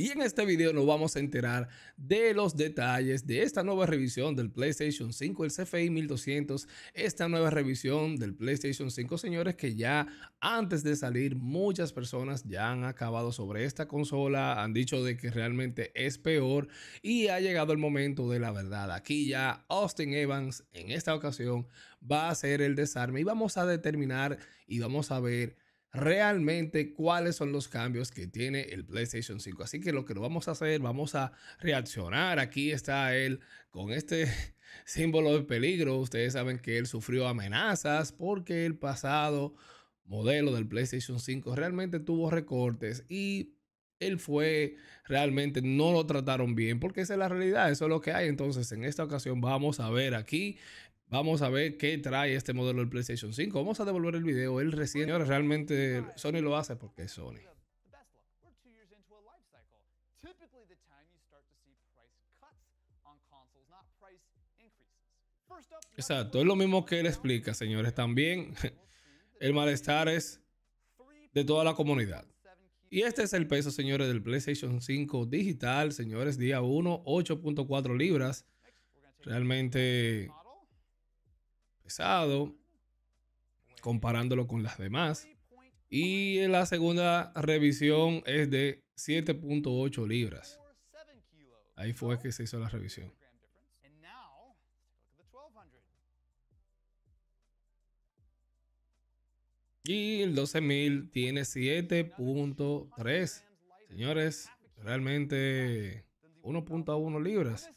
Y en este video nos vamos a enterar de los detalles de esta nueva revisión del PlayStation 5, el CFI 1200, esta nueva revisión del PlayStation 5, señores, que ya antes de salir muchas personas ya han acabado sobre esta consola, han dicho de que realmente es peor y ha llegado el momento de la verdad. Aquí ya Austin Evans en esta ocasión va a hacer el desarme y vamos a determinar y vamos a ver realmente cuáles son los cambios que tiene el PlayStation 5. Así que lo que lo vamos a hacer, vamos a reaccionar. Aquí está él con este símbolo de peligro. Ustedes saben que él sufrió amenazas porque el pasado modelo del PlayStation 5 realmente tuvo recortes y él fue realmente no lo trataron bien porque esa es la realidad, eso es lo que hay. Entonces, en esta ocasión vamos a ver aquí Vamos a ver qué trae este modelo del PlayStation 5. Vamos a devolver el video. El recién, señores, realmente Sony lo hace porque es Sony. Exacto, es lo mismo que él explica, señores. También el malestar es de toda la comunidad. Y este es el peso, señores, del PlayStation 5 digital, señores, día 1, 8.4 libras. Realmente comparándolo con las demás. Y la segunda revisión es de 7.8 libras. Ahí fue que se hizo la revisión. Y el 12000 tiene 7.3. Señores, realmente 1.1 libras.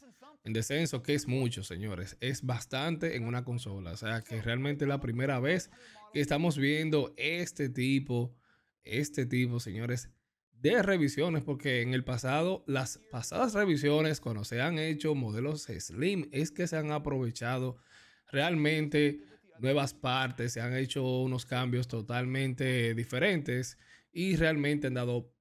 En descenso, que es mucho, señores. Es bastante en una consola. O sea, que realmente es la primera vez que estamos viendo este tipo, este tipo, señores, de revisiones. Porque en el pasado, las pasadas revisiones, cuando se han hecho modelos Slim, es que se han aprovechado realmente nuevas partes, se han hecho unos cambios totalmente diferentes y realmente han dado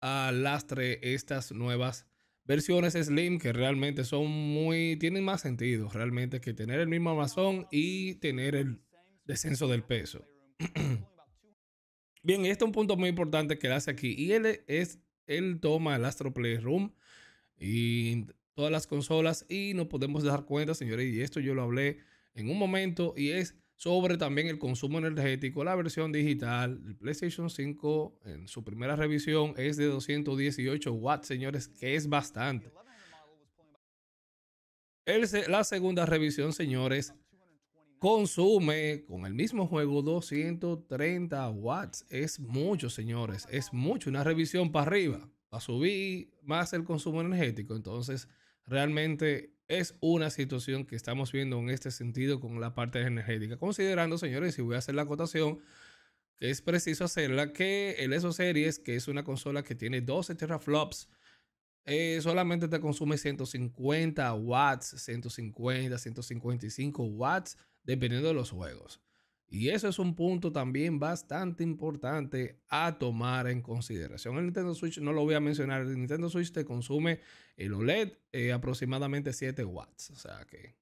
a lastre estas nuevas versiones Slim que realmente son muy, tienen más sentido realmente que tener el mismo Amazon y tener el descenso del peso. Bien, este es un punto muy importante que hace aquí y él es, el toma el Astro Playroom y todas las consolas y nos podemos dar cuenta, señores, y esto yo lo hablé en un momento y es sobre también el consumo energético. La versión digital el PlayStation 5 en su primera revisión es de 218 watts, señores, que es bastante. la segunda revisión, señores, consume con el mismo juego 230 watts. Es mucho, señores, es mucho. Una revisión para arriba, para subir más el consumo energético. Entonces, realmente es una situación que estamos viendo en este sentido con la parte energética. Considerando, señores, si voy a hacer la acotación, que es preciso hacerla, que el ESO Series, que es una consola que tiene 12 teraflops, eh, solamente te consume 150 watts, 150, 155 watts, dependiendo de los juegos. Y eso es un punto también bastante importante a tomar en consideración. El Nintendo Switch, no lo voy a mencionar, el Nintendo Switch te consume el OLED eh, aproximadamente 7 watts. O sea que...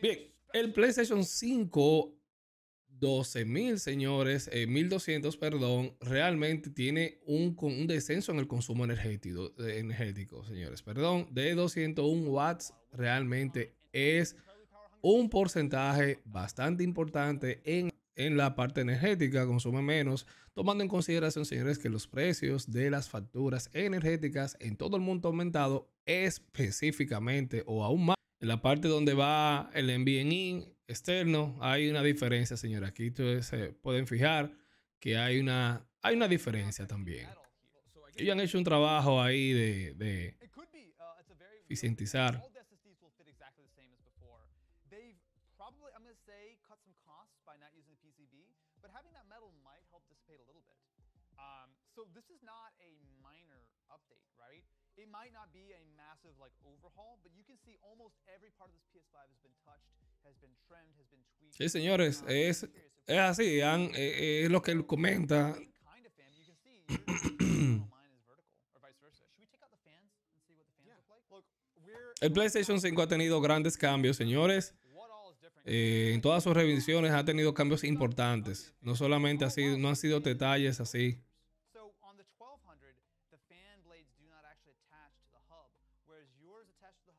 Bien, el PlayStation 5 12.000, señores, eh, 1.200, perdón, realmente tiene un, descenso en el consumo energético, eh, energético, señores, perdón, de 201 watts realmente es un porcentaje bastante importante en, en la parte energética, consume menos, tomando en consideración, señores, que los precios de las facturas energéticas en todo el mundo ha aumentado específicamente o aún más en la parte donde va el in externo, hay una diferencia, señora. Aquí ustedes pueden fijar que hay una, hay una diferencia también. Ellos han hecho un trabajo ahí de, de uh, eficientizar So this is not a minor update, right? It might not be a massive like overhaul, but you can see almost every part of this PS5 has been touched, has been trimmed, has been tweaked. Sí, señores, es, es así, han, eh, eh, es lo que él comenta. El PlayStation 5 ha tenido grandes cambios, señores. Eh, en todas sus revisiones ha tenido cambios importantes. No solamente así, no han sido detalles así.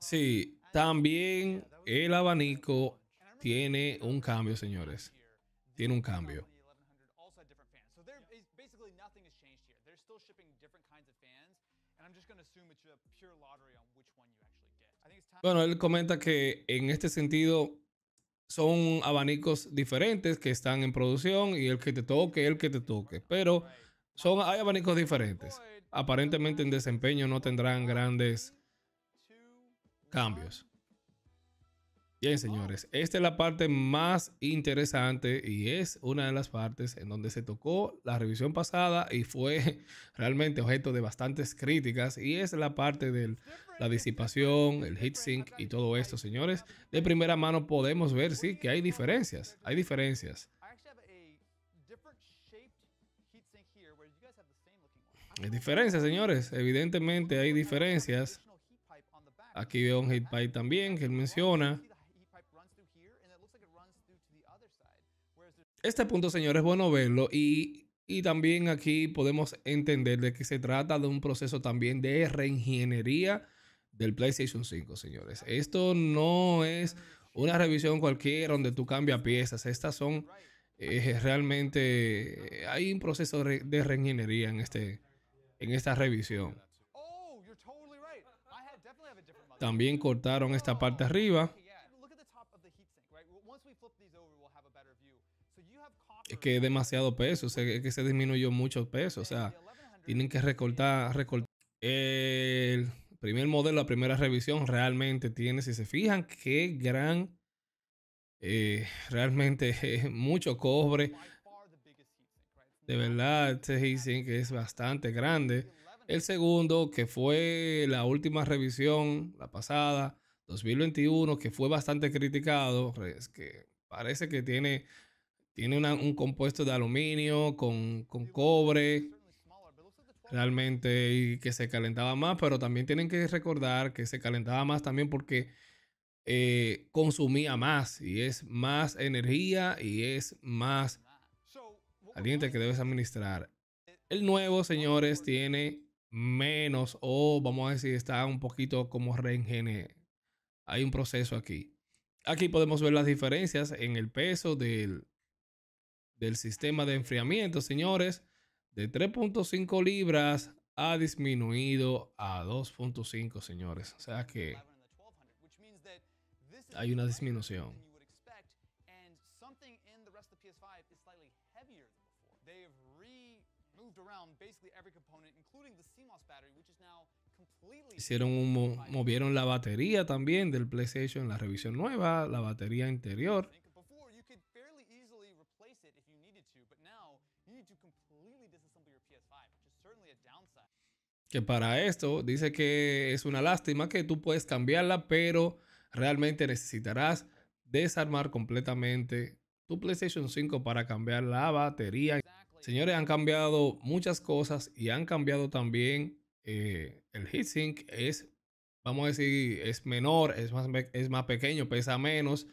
Sí, también el abanico tiene un cambio, señores. Tiene un cambio. Bueno, él comenta que en este sentido son abanicos diferentes que están en producción y el que te toque, el que te toque. Pero son, hay abanicos diferentes. Aparentemente en desempeño no tendrán grandes Cambios. Bien, señores, esta es la parte más interesante y es una de las partes en donde se tocó la revisión pasada y fue realmente objeto de bastantes críticas y es la parte de la disipación, el heat sink y todo esto, señores. De primera mano podemos ver, sí, que hay diferencias, hay diferencias. Hay diferencias, señores, evidentemente hay diferencias. Aquí veo un heat pipe también que él menciona. Este punto, señores, es bueno verlo y, y también aquí podemos entender de que se trata de un proceso también de reingeniería del PlayStation 5, señores. Esto no es una revisión cualquiera donde tú cambias piezas. Estas son eh, realmente... Hay un proceso de reingeniería en, este, en esta revisión. También cortaron esta parte arriba. Es que es demasiado peso, o sea, es que se disminuyó mucho peso, o sea, tienen que recortar, recortar. El primer modelo, la primera revisión realmente tiene, si se fijan, qué gran, eh, realmente mucho cobre. De verdad, este heatsink es bastante grande. El segundo, que fue la última revisión, la pasada, 2021, que fue bastante criticado, es que parece que tiene, tiene un compuesto de aluminio con, cobre, realmente, y que se calentaba más, pero también tienen que recordar que se calentaba más también porque eh, consumía más y es más energía y es más caliente que debes administrar. El nuevo, señores, tiene menos o vamos a decir está un poquito como reingené. Hay un proceso aquí. Aquí podemos ver las diferencias en el peso del, del sistema de enfriamiento, señores. De 3.5 libras ha disminuido a 2.5, señores. O sea que hay una disminución. Hicieron un, movieron la batería también del PlayStation, la revisión nueva, la batería interior. Que para esto dice que es una lástima que tú puedes cambiarla, pero realmente necesitarás desarmar completamente tu PlayStation 5 para cambiar la batería. Señores, han cambiado muchas cosas y han cambiado también eh, el heatsink. Es, vamos a decir, es menor, es más, es más pequeño, pesa menos,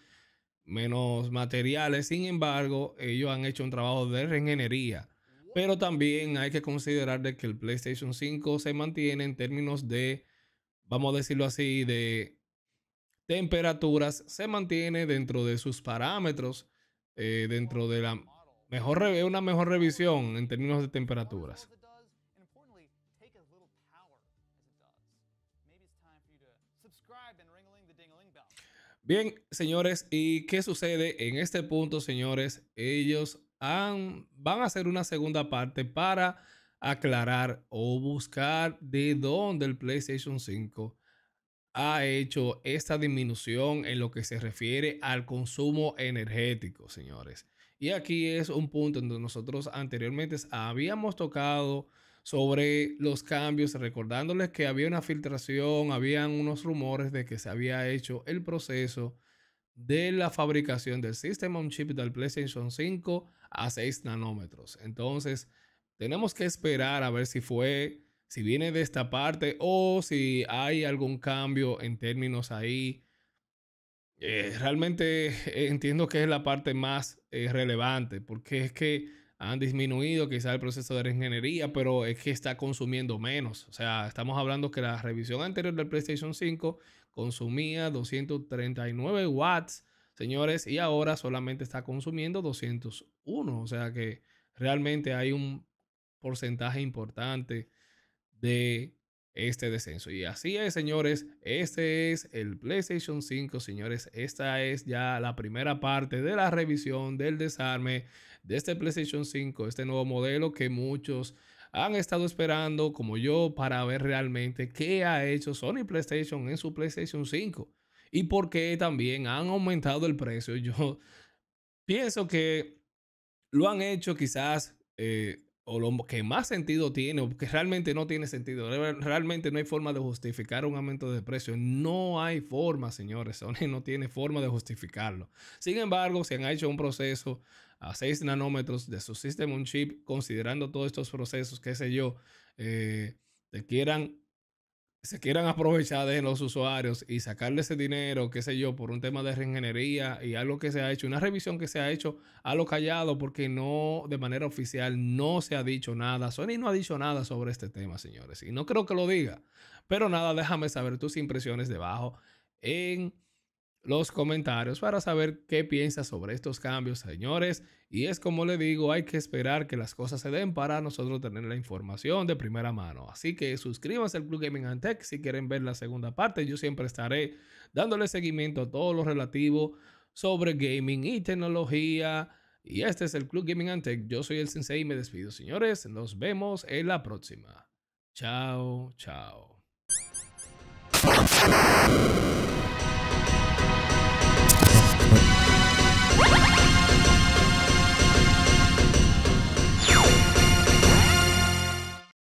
menos materiales. Sin embargo, ellos han hecho un trabajo de reingeniería. Pero también hay que considerar de que el PlayStation 5 se mantiene en términos de, vamos a decirlo así, de temperaturas, se mantiene dentro de sus parámetros, eh, dentro de la Mejor, una mejor revisión en términos de temperaturas. Bien, señores, ¿y qué sucede? En este punto, señores, ellos han, van a hacer una segunda parte para aclarar o buscar de dónde el PlayStation 5 ha hecho esta disminución en lo que se refiere al consumo energético, señores. Y aquí es un punto donde nosotros anteriormente habíamos tocado sobre los cambios, recordándoles que había una filtración, habían unos rumores de que se había hecho el proceso de la fabricación del System on Chip del PlayStation 5 a 6 nanómetros. Entonces, tenemos que esperar a ver si fue, si viene de esta parte o si hay algún cambio en términos ahí eh, realmente eh, entiendo que es la parte más eh, relevante, porque es que han disminuido quizás el proceso de reingeniería pero es que está consumiendo menos. O sea, estamos hablando que la revisión anterior del PlayStation 5 consumía 239 watts, señores, y ahora solamente está consumiendo 201. O sea que realmente hay un porcentaje importante de este descenso. Y así es, señores, este es el PlayStation 5, señores. Esta es ya la primera parte de la revisión del desarme de este PlayStation 5, este nuevo modelo que muchos han estado esperando, como yo, para ver realmente qué ha hecho Sony PlayStation en su PlayStation 5 y por qué también han aumentado el precio. Yo pienso que lo han hecho quizás... Eh, o lo que más sentido tiene, o que realmente no tiene sentido, realmente no hay forma de justificar un aumento de precio. No hay forma, señores. Sony no tiene forma de justificarlo. Sin embargo, si han hecho un proceso a 6 nanómetros de su System on Chip, considerando todos estos procesos, qué sé yo, eh, te quieran se quieran aprovechar de los usuarios y sacarle ese dinero, qué sé yo, por un tema de reingeniería y algo que se ha hecho, una revisión que se ha hecho a lo callado porque no, de manera oficial, no se ha dicho nada. Sony no ha dicho nada sobre este tema, señores. Y no creo que lo diga. Pero nada, déjame saber tus impresiones debajo en los comentarios para saber qué piensas sobre estos cambios, señores. Y es como le digo, hay que esperar que las cosas se den para nosotros tener la información de primera mano. Así que suscríbanse al Club Gaming and Tech si quieren ver la segunda parte. Yo siempre estaré dándole seguimiento a todo lo relativo sobre gaming y tecnología. Y este es el Club Gaming and Yo soy el Sensei y me despido, señores. Nos vemos en la próxima. Chao, chao.